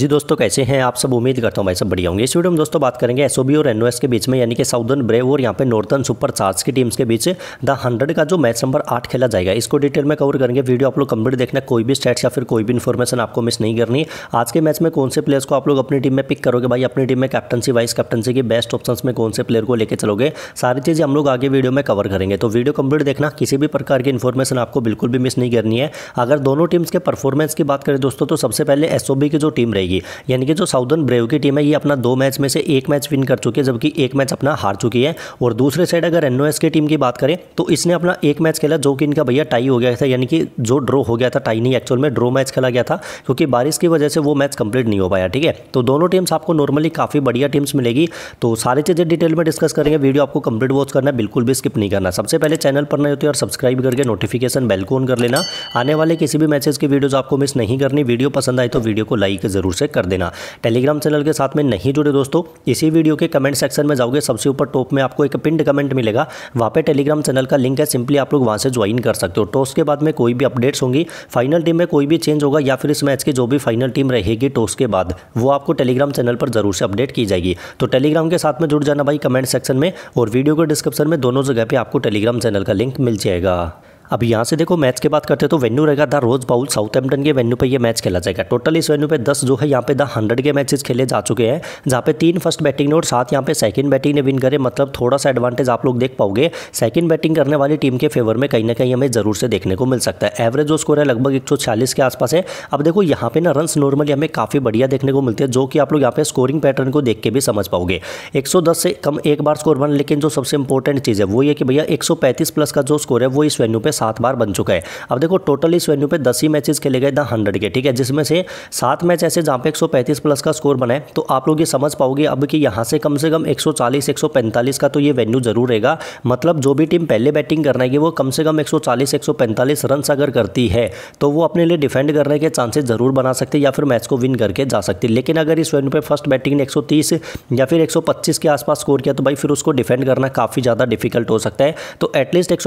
जी दोस्तों कैसे हैं आप सब उम्मीद करता हूं भाई सब बढ़िया होंगे इस वीडियो में दोस्तों बात करेंगे एसओबी और एनओएस के बीच में यानी कि साउदर्न ब्रेव और यहां पे नॉर्थन सुपर चार्ज की टीम्स के बीच द हंड्रेड का जो मैच नंबर आठ खेला जाएगा इसको डिटेल में कवर करेंगे वीडियो आप लोग कंप्लीट देखना कोई भी स्टेट्स या फिर कोई भी इन्फॉर्मेशन आपको मिस नहीं करनी आज के मैच में कौन से प्लेयर्स को आप लोग अपनी टीम में पिक करोगे भाई अपनी टीम में कैप्टनसी वाइस कैप्टनसी के बेस्ट ऑप्शन में कौन से प्लेयर को लेकर चलोगे सारी चीज़ें हम लोग आगे वीडियो में कवर करेंगे तो वीडियो कंप्लीट देखना किसी भी प्रकार की इन्फॉर्मेशन आपको बिल्कुल भी मिस नहीं करनी है अगर दोनों टीम्स के परफॉर्मेंस की बात करें दोस्तों तो सबसे पहले एसओबी की जो टीम रही जाएगी यानी कि जो साउदर्न ब्रेव की टीम है ये अपना दो मैच में से एक मैच विन कर चुकी है जबकि एक मैच अपना हार चुकी है और दूसरे साइड अगर एन की टीम की बात करें तो इसने अपना एक मैच खेला जो कि इनका भैया टाई हो गया था यानी कि जो ड्रॉ हो गया था टाई नहीं एक्चुअल में ड्रॉ मैच खेला गया था क्योंकि बारिश की वजह से वो मैच कंप्लीट नहीं हो पाया ठीक है तो दोनों टीम्स आपको नॉर्मली काफ़ी बढ़िया टीम्स मिलेगी तो सारी चीज़ें डिटेल में डिस्कस करेंगे वीडियो आपको कंप्लीट वॉच करना बिल्कुल भी स्किप नहीं करना सबसे पहले चैनल पर नहीं होती और सब्सक्राइब करके नोटिफिकेशन बेल को ऑन कर लेना आने वाले किसी भी मैसेज की वीडियोज़ आपको मिस नहीं करनी वीडियो पसंद आए तो वीडियो को लाइक जरूर से कर देना टेलीग्राम चैनल के साथ में नहीं जुड़े दोस्तों इसी वीडियो के कमेंट सेक्शन में जाओगे सबसे ऊपर टॉप में आपको एक पिंड कमेंट मिलेगा वहाँ पर टेलीग्राम चैनल का लिंक है सिंपली आप लोग वहाँ से ज्वाइन कर सकते हो टॉस तो के बाद में कोई भी अपडेट्स होंगी फाइनल टीम में कोई भी चेंज होगा या फिर इस मैच की जो भी फाइनल टीम रहेगी टॉस तो के बाद वो आपको टेलीग्राम चैनल पर जरूर से अपडेट की जाएगी तो टेलीग्राम के साथ में जुड़ जाना भाई कमेंट सेक्शन में और वीडियो के डिस्क्रिप्शन में दोनों जगह पर आपको टेलीग्राम चैनल का लिंक मिल जाएगा अब यहाँ से देखो मैच की बात करते हैं तो वेन्यू रहेगा the Rose Bowl Southampton के वेन्यू पे ये मैच खेला जाएगा टोटल इस वेन्यू पे दस जो है यहाँ पे द हंड्रेड के मैचेस खेले जा चुके हैं जहाँ पे तीन फर्स्ट बैटिंग ने और साथ यहाँ पे सेकंड बैटिंग ने विन करे मतलब थोड़ा सा एडवांटेज आप लोग देख पाओगे सेकंड बैटिंग करने वाली टीम के फेवर में कहीं ना कहीं हमें जरूर से देखने को मिल सकता है एवरेज जो स्कोर है लगभग एक के आसपास है अब देखो यहाँ पे ना रन नॉर्मली हमें काफ़ी बढ़िया देखने को मिलते हैं जो कि आप लोग यहाँ पे स्कोरिंग पैटर्न को देख के भी समझ पाओगे एक से कम एक बार स्कोर बन लेकिन जो सबसे इंपॉर्टेंट चीज़ है वो ये कि भैया एक प्लस का जो स्कोर है वो इस वेन्यू पर सात बार बन चुका है अब देखो टोटल इस वेन्यू पर दस ही मैचेस खेले गए द हंड्रेड के ठीक है जिसमें से सात मैच ऐसे जहाँ पे 135 प्लस का स्कोर बनाए तो आप लोग ये समझ पाओगे अब कि यहाँ से कम से कम 140 145 का तो ये वेन्यू जरूर रहेगा मतलब जो भी टीम पहले बैटिंग कर है वो कम से कम एक सौ रन अगर करती है तो वो अपने लिए डिफेंड करने के चांसेस जरूर बना सकते या फिर मैच को विन करके जा सकती लेकिन अगर इस वेन्यू पर फर्स्ट बैटिंग ने एक या फिर एक के आसपास स्कोर किया तो भाई फिर उसको डिफेंड करना काफ़ी ज़्यादा डिफिकल्ट हो सकता है तो एटलीस्ट एक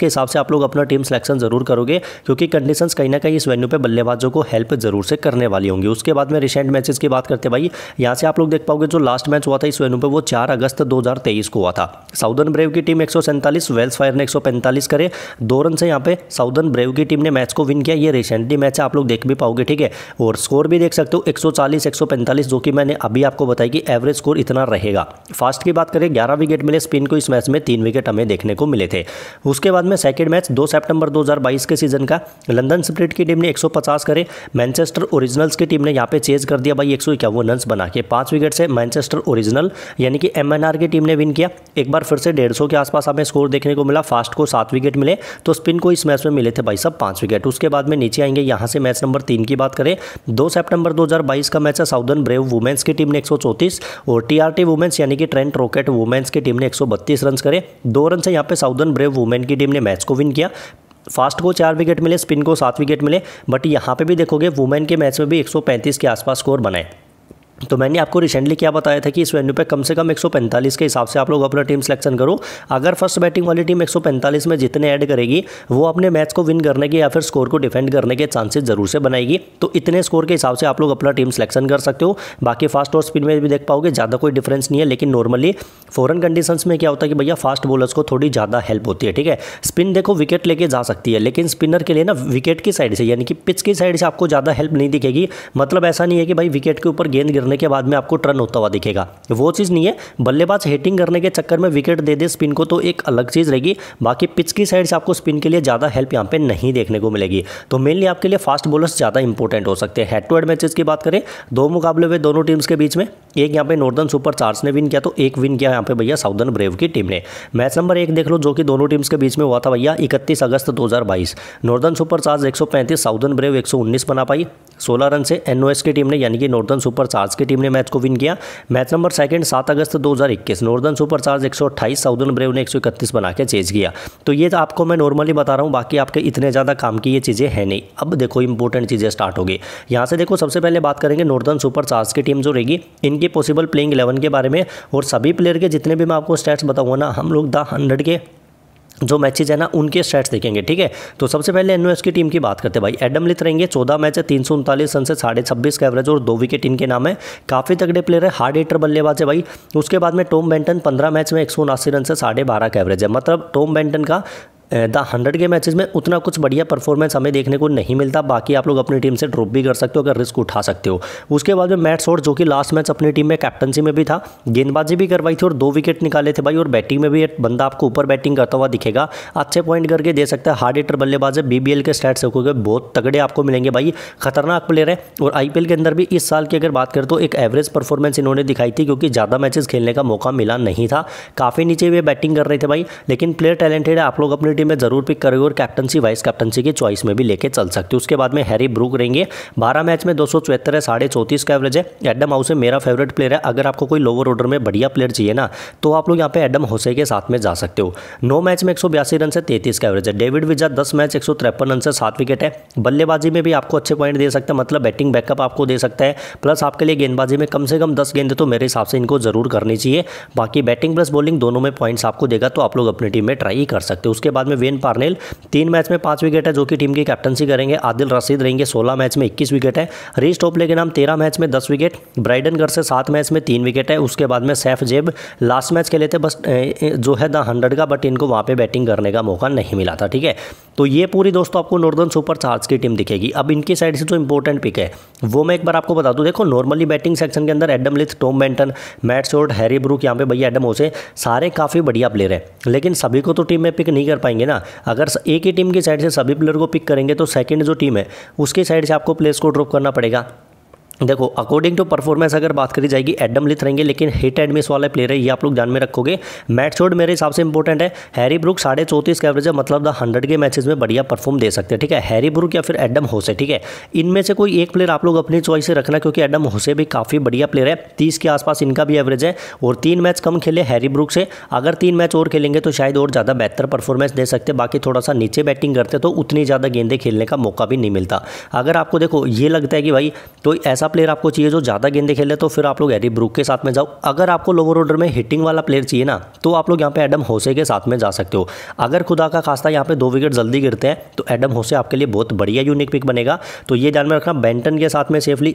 के हिसाब से आप लोग अपना टीम सिलेक्शन ज़रूर करोगे क्योंकि कंडीशंस कहीं ना कहीं इस वेन्यू पे बल्लेबाजों को हेल्प ज़रूर से करने वाली होंगी उसके बाद में रिसेंट मैचेस की बात करते भाई यहाँ से आप लोग देख पाओगे जो लास्ट मैच हुआ था इस वेन्यू पर वो चार अगस्त दो को हुआ था साउदर्न ब्रेव की टीम एक वेल्स फायर ने एक करे दो रन से यहाँ पे साउदर्न ब्रेव की टीम ने मैच को विन किया ये रिसेंटली मैच आप लोग देख भी पाओगे ठीक है और स्कोर भी देख सकते हो 140 145 जो कि मैंने अभी आपको बताया कि एवरेज स्कोर इतना रहेगा फास्ट की बात करें 11 विकेट मिले स्पिन को इस मैच में तीन विकेट हमें देखने को मिले थे उसके बाद में सेकंड मैच दो सेप्टेम्बर दो के सीजन का लंदन स्प्रिट की टीम ने एक करे मैनचेस्टर ओरिजिनल्स की टीम ने यहाँ पे चेज कर दिया भाई एक सौ इक्यावन रन बना के पांच विकेट से मैनचेस्टर ओरिजिनल यानी कि एम की टीम ने विन किया एक बार फिर से डेढ़ के आसपास हमें स्कोर देखने को मिला फास्ट को सात विकेट मिले तो स्पिन को इस मैच में मिले थे भाई सब पांच विकेट उसके बाद में नीचे आएंगे यहां से मैच नंबर तीन की बात करें दो सेप्टेंबर दो का मैच है साउदर्न ब्रेव वुमेंस की टीम ने एक और टीआरटी वुमेंस यानी कि ट्रेंट रॉकेट वुमेंस की टीम ने एक सौ रन करे दो रन से यहां पे साउदर्न ब्रेव वुमेन की टीम ने मैच को विन किया दिया फास्ट को चार विकेट मिले स्पिन को सात विकेट मिले बट यहाँ पे भी देखोगे वुमेन के मैच में भी 135 के आसपास स्कोर बनाए तो मैंने आपको रिसेंटली क्या बताया था कि इस वेन्यू पे कम से कम 145 के हिसाब से आप लोग अपना टीम सिलेक्शन करो अगर फर्स्ट बैटिंग वाली टीम 145 में जितने ऐड करेगी वो अपने मैच को विन करने के या फिर स्कोर को डिफेंड करने के चांसेस जरूर से बनाएगी तो इतने स्कोर के हिसाब से आप लोग अपना टीम सिलेक्शन कर सकते हो बाकी फास्ट और स्पिन में भी देख पाओगे ज़्यादा कोई डिफरेंस नहीं है लेकिन नॉर्मली फॉरन कंडीशन में क्या होता है कि भैया फास्ट बॉलर्स को थोड़ी ज़्यादा हेल्प होती है ठीक है स्पिन देखो विकेट लेके जा सकती है लेकिन स्पिनर के लिए ना विकेट की साइड से यानी कि पिच की साइड से आपको ज़्यादा हेल्प नहीं दिखेगी मतलब ऐसा नहीं है कि भाई विकेट के ऊपर गेंद गिर करने के बाद में आपको टर्न होता हुआ दिखेगा वो चीज़ नहीं है बल्लेबाज हेटिंग करने के चक्कर में विकेट दे दे स्पिन को तो एक अलग चीज़ रहेगी बाकी पिच की साइड से आपको स्पिन के लिए ज़्यादा हेल्प यहाँ पर नहीं देखने को मिलेगी तो मेनली आपके लिए फास्ट बॉलर्स ज़्यादा इंपॉर्टेंट हो सकते हैं हेड टू हेड मैचेज की बात करें दो मुकाबले हुए दोनों टीम्स के बीच में एक यहाँ पे नॉर्दर्न सुपर चार्स ने विन किया तो एक विन किया यहाँ पे भैया साउदर्न ब्रेव की टीम ने मैच नंबर एक देख लो जो कि दोनों टीम्स के बीच में हुआ था भैया इकतीस अगस्त दो नॉर्दर्न सुपर चार्ज एक साउदर्न ब्रेव एक बना पाई सोलह रन से एनओएस की टीम ने यानी कि नॉर्दर्न सुपर चार्ज की टीम ने मैच को विन किया मैच नंबर सेकंड सात अगस्त 2021 नॉर्दर्न सुपर चार्ज एक साउदर्न ब्रेव ने एक बना के चेज किया तो ये आपको मैं नॉर्मली बता रहा हूँ बाकी आपके इतने ज़्यादा काम की ये चीज़ें हैं नहीं अब देखो इंपॉर्टेंट चीज़ें स्टार्ट होगी यहाँ से देखो सबसे पहले बात करेंगे नॉर्दर्न सुपर चार्ज की टीम जो रहेगी इनकी पॉसिबल प्लेइंग इलेवन के बारे में और सभी प्लेयर के जितने भी मैं आपको स्टैट्स बताऊंगा ना हम लोग द हंड्रेड के जो मैचेज है ना उनके स्टैट्स देखेंगे ठीक है तो सबसे पहले एन की टीम की बात करते हैं भाई एडम लिथ रहेंगे चौदह मैच है तीन सौ उनतालीस रन से साढ़े छब्बीस का एवरेज और दो विकेट इनके नाम है काफ़ी तगड़े प्लेयर है हार्ड हिटर बल्लेबाज है भाई उसके बाद में टॉम बेंटन पंद्रह मैच में एक रन से साढ़े बारह का एवरेज है मतलब टॉम बेंटन का द हंड्रेड के मैचेस में उतना कुछ बढ़िया परफॉर्मेंस हमें देखने को नहीं मिलता बाकी आप लोग अपनी टीम से ड्रॉप भी कर सकते हो अगर रिस्क उठा सकते हो उसके बाद में मैट शॉर्ट जो कि लास्ट मैच अपनी टीम में कैप्टनसी में भी था गेंदबाजी भी करवाई थी और दो विकेट निकाले थे भाई और बैटिंग में भी एक बंदा आपको ऊपर बैटिंग करता हुआ दिखेगा अच्छे पॉइंट करके दे सकता है हार्ड हिटर बल्लेबाज है बीबीएल के स्टैट्स क्योंकि बहुत तगड़े आपको मिलेंगे भाई खतरनाक प्लेयर है और आई के अंदर भी इस साल की अगर बात करें तो एक एवरेज परफॉर्मेंस इन्होंने दिखाई थी क्योंकि ज़्यादा मैचेस खेलने का मौका मिला नहीं था काफ़ी नीचे वे बैटिंग कर रहे थे भाई लेकिन प्लेयर टैलेंटेड है आप लोग अपने अपॉर्चुनिटी में ज़रूर पिक करेगी और कैप्टनसी वाइस कैप्टनसी की चॉइस में भी लेके चल सकते है उसके बाद में हैरी ब्रूक रहेंगे बारह मैच में दो सौ चौहत्तर है साढ़े चौतीस का एवरेज है एडम हाउस मेरा फेवरेट प्लेयर है अगर आपको कोई लोअर ऑर्डर में बढ़िया प्लेयर चाहिए ना तो आप लोग यहाँ पे एडम होसे के साथ में जा सकते हो नौ मैच में एक रन से तैतीस का एवरेज है डेविड विजा दस मैच एक रन से सात विकेट है बल्लेबाजी में भी आपको अच्छे पॉइंट दे सकते हैं मतलब बैटिंग बैकअप आपको दे सकता है प्लस आपके लिए गेंदबाजी में कम से कम दस गेंदे तो मेरे हिसाब से इनको जरूर करनी चाहिए बाकी बैटिंग प्लस बॉलिंग दोनों में पॉइंट्स आपको देगा तो आप लोग अपनी टीम में ट्राई कर सकते हो उसके बाद बाद में वेन पार्नेल तीन मैच में पांच विकेट है जो कि टीम की कैप्टनसी करेंगे आदिल रसीद रहेंगे सोलह मैच में इक्कीस विकेट है रेस टोपले के नाम तेरह मैच में दस विकेट ब्राइडन घर से सात मैच में तीन विकेट है उसके बाद में सैफ जेब लास्ट मैच खेले थे बस जो है द हंड्रेड का बट इनको वहाँ पर बैटिंग करने का मौका नहीं मिला था ठीक है तो ये पूरी दोस्तों आपको नॉर्दर्न सुपर चार्ज की टीम दिखेगी अब इनकी साइड से जो इंपॉर्टेंट पिक है वो मैं एक बार आपको बता दूँ देखो नॉर्मली बैटिंग सेक्शन के अंदर Adam Lyth Tom Banton Matt Short Harry Brook यहाँ पे भैया एडम होसे सारे काफ़ी बढ़िया प्लेयर हैं लेकिन सभी को तो टीम में पिक नहीं कर पाएंगे जाएंगे ना अगर एक ही टीम की साइड से सभी प्लेयर को पिक करेंगे तो सेकेंड जो टीम है उसकी साइड से आपको प्लेस को ड्रॉप करना पड़ेगा देखो अकॉर्डिंग टू परफॉर्मेंस अगर बात करी जाएगी एडम लिथ रहेंगे लेकिन हिट एंड मिस वाले प्लेयर है ये आप लोग ध्यान में रखोगे मैट शोड मेरे हिसाब से इंपॉर्टेंट है हैरी ब्रुक साढ़े चौतीस के एवरेज है मतलब द हंड्रेड के मैचेस में बढ़िया परफॉर्म दे सकते हैं ठीक है हैरी ब्रुक या फिर एडम होसे ठीक है इनमें से कोई एक प्लेयर आप लोग अपनी चॉइस से रखना क्योंकि एडम होसे भी काफ़ी बढ़िया प्लेयर है तीस के आसपास इनका भी एवरेज है और तीन मैच कम खेले हैरी ब्रुक से अगर तीन मैच और खेलेंगे तो शायद और ज़्यादा बेहतर परफॉर्मेंस दे सकते बाकी थोड़ा सा नीचे बैटिंग करते तो उतनी ज़्यादा गेंदे खेलने का मौका भी नहीं मिलता अगर आपको देखो ये लगता है कि भाई कोई तो ऐसा ऐसा प्लेयर आपको चाहिए जो ज़्यादा गेंदे खेले तो फिर आप लोग एडी ब्रुक के साथ में जाओ अगर आपको लोअर ऑर्डर में हिटिंग वाला प्लेयर चाहिए ना तो आप लोग यहाँ पे एडम होसे के साथ में जा सकते हो अगर खुदा का खासा यहाँ पे दो विकेट जल्दी गिरते हैं तो एडम होसे आपके लिए बहुत बढ़िया यूनिक पिक बनेगा तो ये ध्यान में रखना बैंटन के साथ में सेफली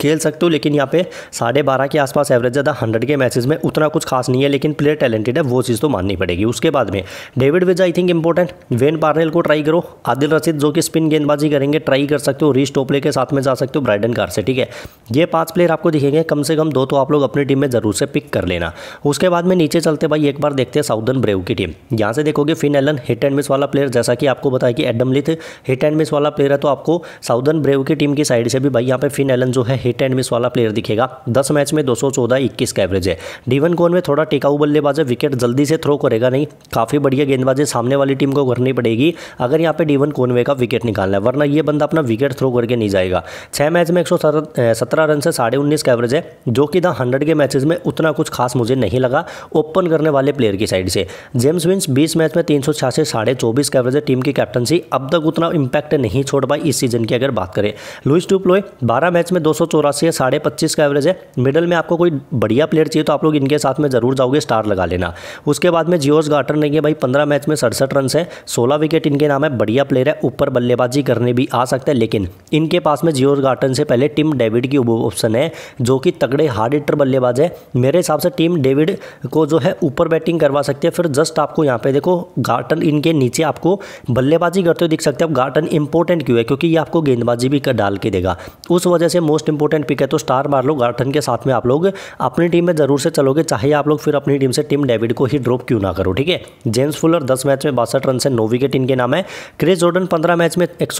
खेल सकते हो लेकिन यहाँ पे साढ़े बारह के आसपास एवरेज ज़्यादा हंड्रेड के मैचेस में उतना कुछ खास नहीं है लेकिन प्लेयर टैलेंटेड है वो चीज़ तो माननी पड़ेगी उसके बाद में David Wiese I think important Wayne Parnell को ट्राई करो आदिल रशीद जो कि स्पिन गेंदबाजी करेंगे ट्राई कर सकते हो रीश टोपले के साथ में जा सकते हो ब्राइडन कार से ठीक है ये पाँच प्लेयर आपको दिखेंगे कम से कम दो तो आप लोग अपनी टीम में ज़रूर से पिक कर लेना उसके बाद में नीचे चलते भाई एक बार देखते हैं साउदर्न ब्रेव की टीम यहाँ से देखोगे Finn Allen hit and miss वाला प्लेयर जैसा कि आपको बताया कि Adam Lyth hit and miss वाला प्लेयर है तो आपको साउदर्न ब्रेव की टीम की साइड से भी भाई यहाँ पे फिन एलन जो है हिट एंड मिस वाला प्लेयर दिखेगा दस मैच में दो सौ चौदह इक्कीस का एवरेज है डीवन कोन में थोड़ा टिकाऊ बल्लेबाज है विकेट जल्दी से थ्रो करेगा नहीं काफ़ी बढ़िया गेंदबाजी सामने वाली टीम को करनी पड़ेगी अगर यहाँ पे डीवन कोनवे का विकेट निकालना है वरना यह बंदा अपना विकेट थ्रो करके नहीं जाएगा छह मैच में एक रन से साढ़े उन्नीस का एवरेज है जो कि द हंड्रेड के मैचेस में उतना कुछ खास मुझे नहीं लगा ओपन करने वाले प्लेयर की साइड से जेम्स विंस बीस मैच में तीन सौ छियासी साढ़े चौबीस का एवरेज है टीम की कैप्टनसी अब तक उतना इंपैक्ट नहीं छोड़ पाई इस सीजन की अगर बात करें लुइस डुप्लोए बारह मैच में दो चौरासी है साढ़े पच्चीस का एवरेज है मिडल में आपको कोई बढ़िया प्लेयर चाहिए तो आप लोग इनके साथ में ज़रूर जाओगे स्टार लगा लेना उसके बाद में जियोस गार्टर ने किया भाई पंद्रह मैच में सड़सठ रन है सोलह विकेट इनके नाम है बढ़िया प्लेयर है ऊपर बल्लेबाजी करने भी आ सकते हैं लेकिन इनके पास में जियोस गार्टन से पहले टीम डेविड की ऑप्शन है जो कि तगड़े हार्ड हिटर बल्लेबाज है मेरे हिसाब से टीम डेविड को जो है ऊपर बैटिंग करवा सकती है फिर जस्ट आपको यहाँ पे देखो गार्टन इनके नीचे आपको बल्लेबाजी करते हुए दिख सकते हैं अब गार्टन इंपॉर्टेंट क्यों है क्योंकि ये आपको गेंदबाजी भी डाल के देगा उस वजह से मोस्ट इंपोर्टेंट इंपॉर्टेंट पिक है तो स्टार मार लो गार्थन के साथ में आप लोग अपनी टीम में जरूर से चलोगे चाहे आप लोग फिर अपनी टीम से टीम डेविड को ही ड्रॉप क्यों ना करो ठीक है जेम्स फुलर दस मैच में बासठ रन से नौ विकेट इनके नाम है क्रिस जॉर्डन पंद्रह मैच में एक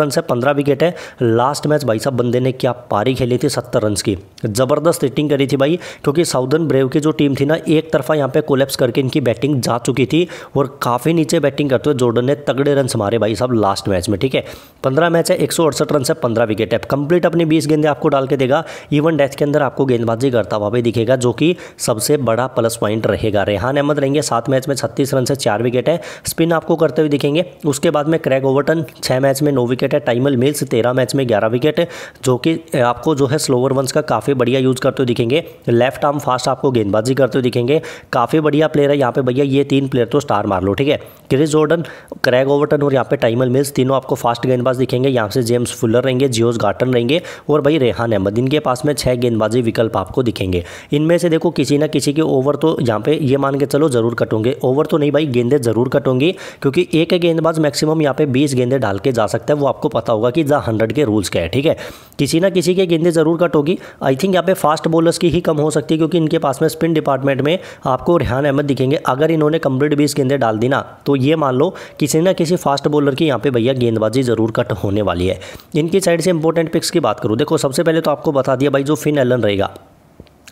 रन से पंद्रह विकेट है लास्ट मैच भाई साहब बंदे ने क्या पारी खेली थी सत्तर रन की जबरदस्त हिटिंग करी थी भाई क्योंकि साउदर्न ब्रेव की जो टीम थी ना एक तरफा यहाँ पे कोलेप्स करके इनकी बैटिंग जा चुकी थी और काफ़ी नीचे बैटिंग करते हुए जॉर्डन ने तगड़े रन मारे भाई साहब लास्ट मैच में ठीक है पंद्रह मैच है एक रन से पंद्रह विकेट है कंप्लीट अपनी बीस गेंदे आपको डाल के देगा इवन डेथ के अंदर आपको गेंदबाजी करता हुआ भी दिखेगा जो कि सबसे बड़ा प्लस पॉइंट रहेगा रेहान अहमद रहेंगे सात मैच में छत्तीस रन से चार विकेट है स्पिन आपको करते हुए दिखेंगे उसके बाद में क्रैग ओवरटन छः मैच में नौ विकेट है टाइमल मिल्स तेरह मैच में ग्यारह विकेट है जो कि आपको जो है स्लोवर वंस का काफ़ी बढ़िया यूज़ करते हुए दिखेंगे लेफ्ट आर्म फास्ट आपको गेंदबाजी करते हुए दिखेंगे काफ़ी बढ़िया प्लेयर है यहाँ पे भैया ये तीन प्लेयर तो स्टार मार लो ठीक है क्रिस जॉर्डन क्रैग ओवरटन और यहाँ पे टाइमल मिल्स तीनों आपको फास्ट गेंदबाज दिखेंगे यहाँ से जेम्स फुलर रहेंगे जियोज गार्टन रहेंगे और भाई रेहान है मदीन इनके पास में छह गेंदबाजी विकल्प आपको दिखेंगे इनमें से देखो किसी ना किसी के ओवर तो यहाँ पे ये मान के चलो ज़रूर कटोगे ओवर तो नहीं भाई गेंदे ज़रूर कटोंगी क्योंकि एक गेंदबाज मैक्सिमम यहाँ पे बीस गेंदे डाल के जा सकता है वो आपको पता होगा कि जहाँ हंड्रेड के रूल्स का है ठीक है किसी ना किसी के गेंदे ज़रूर कट होगी आई थिंक यहाँ पे फास्ट बॉलर्स की ही कम हो सकती है क्योंकि इनके पास में स्पिन डिपार्टमेंट में आपको रेहान अहमद दिखेंगे अगर इन्होंने कंप्लीट बीस गेंदे डाल दी ना तो ये मान लो किसी ना किसी फास्ट बॉलर की यहाँ पे भैया गेंदबाजी ज़रूर कट होने वाली है इनकी साइड से इंपॉर्टेंट पिक्स की बात करूँ देखो सबसे पहले पहले तो आपको बता दिया भाई जो फिन एलन रहेगा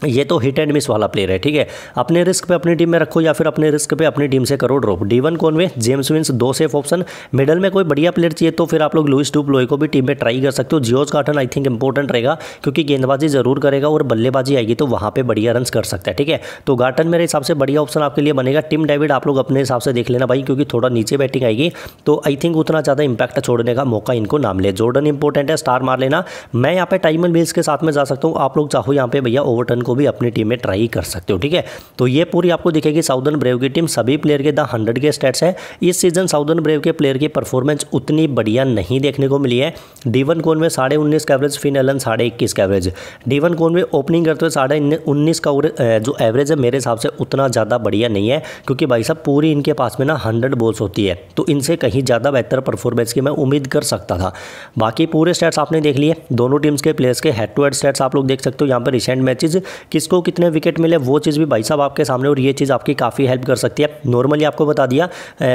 ये तो हिट एंड मिस वाला प्लेयर है ठीक है अपने रिस्क पे अपनी टीम में रखो या फिर अपने रिस्क पे अपनी टीम से करो ड्रॉप डी वन कौन वे जेम्स विंस दो सेफ ऑप्शन मिडल में कोई बढ़िया प्लेयर चाहिए तो फिर आप लोग लुइस डूप लोई को भी टीम में ट्राई कर सकते हो जियोज काटन आई थिंक इंपॉर्टेंट रहेगा क्योंकि गेंदबाजी जरूर करेगा और बल्लेबाजी आएगी तो वहाँ पर बढ़िया रन कर सकता है ठीक है तो गार्टन मेरे हिसाब से बढ़िया ऑप्शन आपके लिए बनेगा टिम डेविड आप लोग अपने हिसाब से देख लेना भाई क्योंकि थोड़ा नीचे बैटिंग आएगी तो आई थिंक उतना ज़्यादा इंपैक्ट छोड़ने का मौका इनको नाम ले जोर्डन इंपॉर्टेंट है स्टार मार लेना मैं यहाँ पे टाइमल बिल्स के साथ में जा सकता हूँ आप लोग चाहो यहाँ पे भैया ओवरटन को को भी अपनी टीम में ट्राई कर सकते हो ठीक है तो ये पूरी आपको दिखेगी साउदर्न ब्रेव की टीम सभी प्लेयर के द हंड्रेड के स्टेट्स है इस सीजन साउदर्न ब्रेव के प्लेयर की परफॉर्मेंस उतनी बढ़िया नहीं देखने को मिली है डीवन कोन में साढ़े उन्नीस का एवरेज फिन एलन साढ़े इक्कीस का एवरेज डीवन कोन में ओपनिंग करते हुए साढ़े उन्नीस का जो एवरेज है मेरे हिसाब से उतना ज़्यादा बढ़िया नहीं है क्योंकि भाई साहब पूरी इनके पास में ना हंड्रेड बॉल्स होती है तो इनसे कहीं ज़्यादा बेहतर परफॉर्मेंस की मैं उम्मीद कर सकता था बाकी पूरे स्टेट्स आपने देख लिए दोनों टीम्स के प्लेयर्स के हेड टू हेड स्टेट्स आप लोग देख सकते हो यहाँ पर रिसेंट मैचेज किसको कितने विकेट मिले वो चीज़ भी भाई साहब आपके सामने और ये चीज़ आपकी काफ़ी हेल्प कर सकती है नॉर्मली आपको बता दिया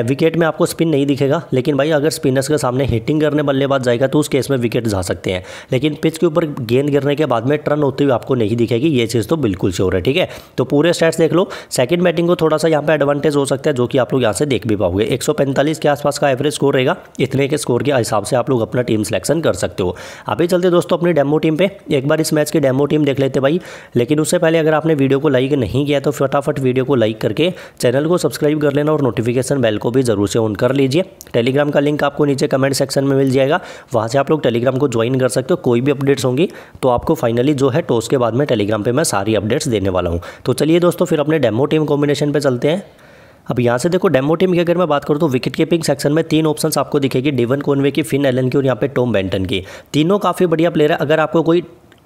विकेट में आपको स्पिन नहीं दिखेगा लेकिन भाई अगर स्पिनर्स के सामने हिटिंग करने बल्लेबाज जाएगा तो उस केस में विकेट जा सकते हैं लेकिन पिच के ऊपर गेंद गिरने के बाद में टर्न होती हुई आपको नहीं दिखेगी ये चीज़ तो बिल्कुल श्योर है ठीक है तो पूरे स्टैट्स देख लो सेकंड बैटिंग को थोड़ा सा यहाँ पर एडवांटेज हो सकता है जो कि आप लोग यहाँ से देख भी पाओगे एक के आसपास का एवरेज स्कोर रहेगा इतने के स्कोर के हिसाब से आप लोग अपना टीम सिलेक्शन कर सकते हो अभी चलते दोस्तों अपनी डेमो टीम पर एक बार इस मैच की डेमो टीम देख लेते भाई लेकिन उससे पहले अगर आपने वीडियो को लाइक नहीं किया तो फटाफट वीडियो को लाइक करके चैनल को सब्सक्राइब कर लेना और नोटिफिकेशन बेल को भी ज़रूर से ऑन कर लीजिए टेलीग्राम का लिंक आपको नीचे कमेंट सेक्शन में मिल जाएगा वहाँ से आप लोग टेलीग्राम को ज्वाइन कर सकते हो कोई भी अपडेट्स होंगी तो आपको फाइनली जो है टोस के बाद में टेलीग्राम पर मैं सारी अपडेट्स देने वाला हूँ तो चलिए दोस्तों फिर अपने डेमो टीम कॉम्बिनेशन पर चलते हैं अब यहाँ से देखो डेमो टीम की अगर मैं बात करूँ तो विकेट कीपिंग सेक्शन में तीन ऑप्शंस आपको दिखेगी डेवन कोनवे की फिन एलन की और यहाँ पे टॉम बेंटन की तीनों काफ़ी बढ़िया प्लेयर है अगर आपको कोई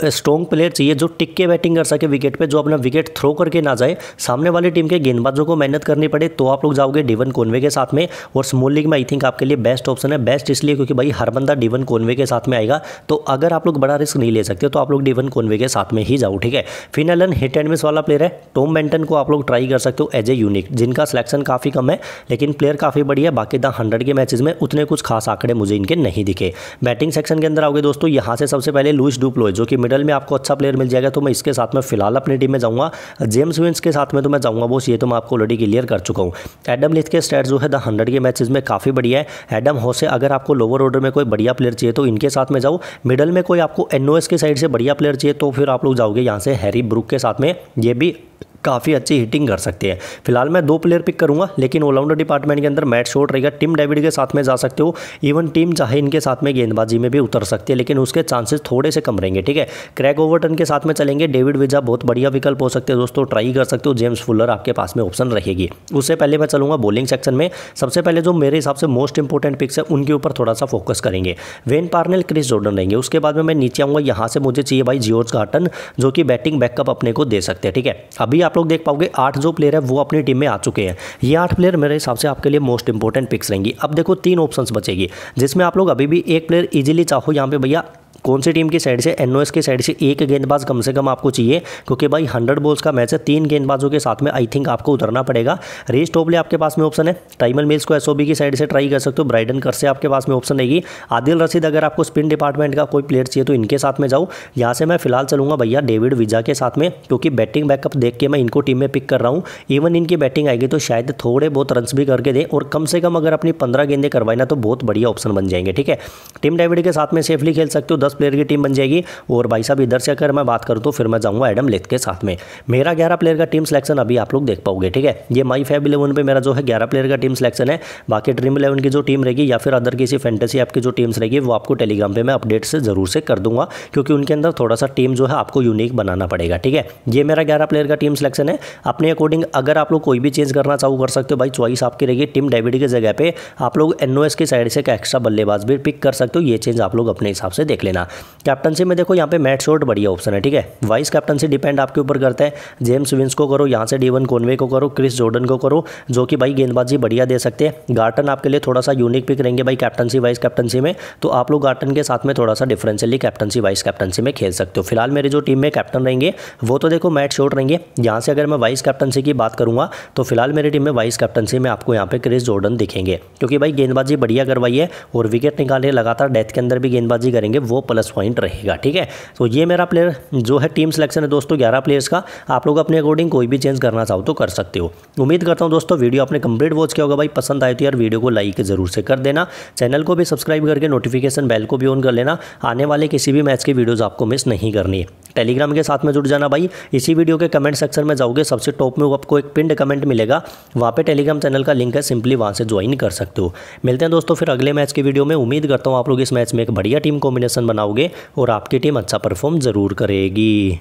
स्ट्रॉन्ग प्लेयर चाहिए जो टिक के बैटिंग कर सके विकेट पे जो अपना विकेट थ्रो करके ना जाए सामने वाली टीम के गेंदबाजों को मेहनत करनी पड़े तो आप लोग जाओगे डिवन कोनवे के साथ में और स्मॉल लीग में आई थिंक आपके लिए बेस्ट ऑप्शन है बेस्ट इसलिए क्योंकि भाई हर बंदा डिवन कोनवे के साथ में आएगा तो अगर आप लोग बड़ा रिस्क नहीं ले सकते तो आप लोग डिवन कोनवे के साथ में ही जाओ ठीक है फिनलन हिट एंड मिस वाला प्लेयर है टोम बेंटन को आप लोग ट्राई कर सकते हो एज ए यूनिक जिनका सिलेक्शन काफ़ी कम है लेकिन प्लेयर काफ़ी बढ़िया बाकी द हंड्रेड के मैचेज में उतने कुछ खास आंकड़े मुझे इनके नहीं दिखे बैटिंग सेक्शन के अंदर आओगे दोस्तों यहां से सबसे पहले लुइस डुप्लोय जो कि मिडल में आपको अच्छा प्लेयर मिल जाएगा तो मैं इसके साथ में फिलहाल अपनी टीम में जाऊँगा जेम्स विंस के साथ में तो मैं जाऊँगा बोस ये तो मैं आपको ऑलरेडी क्लियर कर चुका हूँ एडम लिथ के स्टेट जो है द हंड्रेड के मैचेज में काफ़ी बढ़िया है एडम होसे अगर आपको लोअर ऑर्डर में कोई बढ़िया प्लेयर चाहिए तो इनके साथ में जाओ मिडल में कोई आपको एनओ के साइड से बढ़िया प्लेयर चाहिए तो फिर आप लोग जाओगे यहाँ से हैरी ब्रुक के साथ में ये भी काफ़ी अच्छी हिटिंग कर सकते हैं फिलहाल मैं दो प्लेयर पिक करूंगा लेकिन ऑलराउंडर डिपार्टमेंट के अंदर मैट शॉट रहेगा टीम डेविड के साथ में जा सकते हो इवन टीम चाहे इनके साथ में गेंदबाजी में भी उतर सकती है लेकिन उसके चांसेस थोड़े से कम रहेंगे ठीक है क्रैक ओवरटन के साथ में चलेंगे डेविड विजा बहुत बढ़िया विकल्प हो सकते हैं दोस्तों ट्राई कर सकते हो जेम्स फुलर आपके पास में ऑप्शन रहेगी उससे पहले मैं चलूँगा बॉलिंग सेक्शन में सबसे पहले जो मेरे हिसाब से मोस्ट इंपॉर्टेंट पिक्स है उनके ऊपर थोड़ा सा फोकस करेंगे वेन पार्नल क्रिस जॉर्डन रहेंगे उसके बाद में मैं नीचे आऊँगा यहाँ से मुझे चाहिए भाई जियोर्ज गार्टन जो कि बैटिंग बैकअप अपने को दे सकते हैं ठीक है अभी आप आप लोग देख पाओगे आठ जो प्लेयर है वो अपनी टीम में आ चुके हैं ये आठ प्लेयर मेरे हिसाब से आपके लिए मोस्ट इंपॉर्टेंट पिक्स रहेंगी अब देखो तीन ऑप्शन बचेगी जिसमें आप लोग अभी भी एक प्लेयर ईजिली चाहो यहाँ पे भैया कौन सी टीम की साइड से एन की साइड से एक गेंदबाज कम से कम आपको चाहिए क्योंकि भाई हंड्रेड बॉल्स का मैच है तीन गेंदबाजों के साथ में आई थिंक आपको उतरना पड़ेगा रेस टोपले आपके पास में ऑप्शन है टाइमल मिल्स को एसओबी की साइड से ट्राई कर सकते हो ब्राइडन कर से आपके पास में ऑप्शन रहेगी आदिल रसीद अगर आपको स्पिन डिपार्टमेंट का कोई प्लेयर चाहिए तो इनके साथ में जाओ यहाँ से मैं फिलहाल चलूंगा भैया डेविड विजा के साथ में क्योंकि बैटिंग बैकअप देख के मैं इनको टीम में पिक कर रहा हूँ इवन इनकी बैटिंग आएगी तो शायद थोड़े बहुत रन भी करके दें और कम से कम अगर अपनी पंद्रह गेंदें करवाई ना तो बहुत बढ़िया ऑप्शन बन जाएंगे ठीक है टीम डेविड के साथ में सेफली खेल सकते हो दस दस प्लेयर की टीम बन जाएगी और भाई साहब इधर से अगर मैं बात करूँ तो फिर मैं जाऊँगा एडम लेथ के साथ में मेरा ग्यारह प्लेयर का टीम सिलेक्शन अभी आप लोग देख पाओगे ठीक है ये माई फाइव इलेवन पर मेरा जो है ग्यारह प्लेयर का टीम सिलेक्शन है बाकी ड्रीम इलेवन की जो टीम रहेगी या फिर अदर किसी फैंटेसी आपकी जो टीम्स रहेगी वो आपको टेलीग्राम पर मैं अपडेट से जरूर से कर दूंगा क्योंकि उनके अंदर थोड़ा सा टीम जो है आपको यूनिक बनाना पड़ेगा ठीक है ये मेरा ग्यारह प्लेयर का टीम सिलेक्शन है अपने अकॉर्डिंग अगर आप लोग कोई भी चेंज करना चाहू कर सकते हो भाई चॉइस आपकी रहेगी टीम डेविड की जगह पे आप लोग एनओएस की साइड से एक एक्स्ट्रा बल्लेबाज भी पिक कर सकते हो ये चेंज आप लोग अपने हिसाब से देख लेना लेना कैप्टनसी में देखो यहाँ पे मैट शोर्ट बढ़िया ऑप्शन है ठीक है वाइस कैप्टनसी डिपेंड आपके ऊपर करता है जेम्स विंस को करो यहाँ से डीवन कोनवे को करो क्रिस जोर्डन को करो जो कि भाई गेंदबाजी बढ़िया दे सकते हैं गार्टन आपके लिए थोड़ा सा यूनिक पिक रहेंगे भाई कैप्टनसी वाइस कैप्टनसी में तो आप लोग गार्टन के साथ में थोड़ा सा डिफरेंशियली कैप्टनसी वाइस कैप्टनसी में खेल सकते हो फिलहाल मेरी जो टीम में कैप्टन रहेंगे वो तो देखो मैट शोर्ट रहेंगे यहाँ से अगर मैं वाइस कैप्टनसी की बात करूँगा तो फिलहाल मेरी टीम में वाइस कैप्टनसी में आपको यहाँ पर क्रिस जोर्डन दिखेंगे क्योंकि भाई गेंदबाजी बढ़िया करवाई है और विकेट निकाले लगातार डेथ के अंदर भी गेंदबाजी करेंगे वो प्लस पॉइंट रहेगा ठीक है तो ये मेरा प्लेयर जो है टीम सिलेक्शन है दोस्तों ग्यारह प्लेयर्स का आप लोग अपने अकॉर्डिंग कोई भी चेंज करना चाहो तो कर सकते हो उम्मीद करता हूँ दोस्तों वीडियो आपने कंप्लीट वॉच किया होगा भाई पसंद आए तो यार वीडियो को लाइक ज़रूर से कर देना चैनल को भी सब्सक्राइब करके नोटिफिकेशन बेल को भी ऑन कर लेना आने वाले किसी भी मैच की वीडियोज़ आपको मिस नहीं करनी टेलीग्राम के साथ में जुड़ जाना भाई इसी वीडियो के कमेंट सेक्शन में जाओगे सबसे टॉप में आपको एक पिंड कमेंट मिलेगा वहाँ पे टेलीग्राम चैनल का लिंक है सिंपली वहाँ से ज्वाइन कर सकते हो मिलते हैं दोस्तों फिर अगले मैच की वीडियो में उम्मीद करता हूँ आप लोग इस मैच में एक बढ़िया टीम कॉम्बिनेशन बना बनाओगे और आपकी टीम अच्छा परफॉर्म ज़रूर करेगी